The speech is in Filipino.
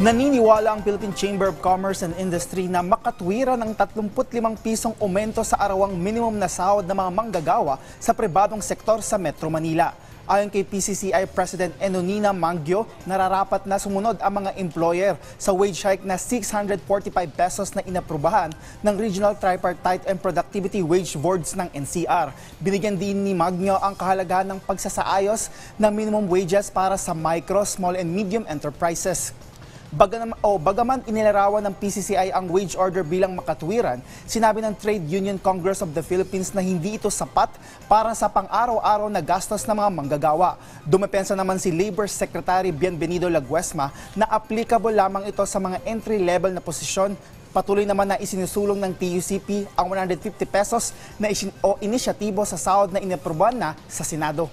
Naniniwala ang Philippine Chamber of Commerce and Industry na makatwiran ang 35 pisong aumento sa arawang minimum na sahod ng mga manggagawa sa pribadong sektor sa Metro Manila. Ayon kay PCCI President Enonina Manggio, nararapat na sumunod ang mga employer sa wage hike na 645 pesos na inaprubahan ng Regional Tripartite and Productivity Wage Boards ng NCR. Binigyan din ni Manggio ang kahalagahan ng pagsasaayos ng minimum wages para sa micro, small and medium enterprises. Bagam, o oh, bagaman inilarawan ng PCCI ang wage order bilang makatuwiran, sinabi ng Trade Union Congress of the Philippines na hindi ito sapat para sa pang-araw-araw na gastos ng mga manggagawa. Dumepensa naman si Labor Secretary Bienvenido Laguesma na applicable lamang ito sa mga entry-level na posisyon Patuloy naman na isinusulong ng TUCP ang 150 pesos na isin o inisyatibo sa sahod na inaproban na sa Senado.